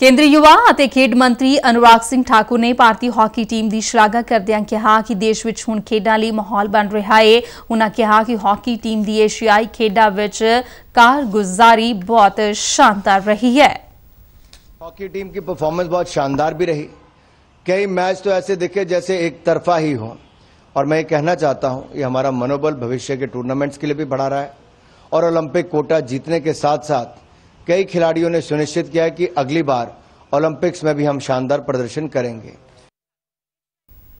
केंद्रीय युवा और खेड मंत्री अनुराग सिंह ठाकुर ने भारतीय हॉकी टीम की शलाघा करद कहा कि देश में हूँ खेडा ਲਈ ਮਾਹੌਲ ਬਣ ਰਿਹਾ ਹੈ ਉਹਨਾਂ ਕਿਹਾ ਕਿ ਹਾਕੀ ਟੀਮ ਦੀ ਏਸ਼ੀਆਈ ਖੇਡਾਂ कारगुजारी बहुत शानदार रही है हॉकी टीम की परफॉर्मेंस बहुत शानदार भी रही कई मैच तो ऐसे दिखे जैसे एक तरफा ही हो और मैं ये कहना चाहता हूँ ये हमारा मनोबल भविष्य के टूर्नामेंट्स के लिए भी बढ़ा रहा है और ओलंपिक कोटा जीतने के साथ साथ कई खिलाड़ियों ने सुनिश्चित किया कि अगली बार ओलंपिक्स में भी हम शानदार प्रदर्शन करेंगे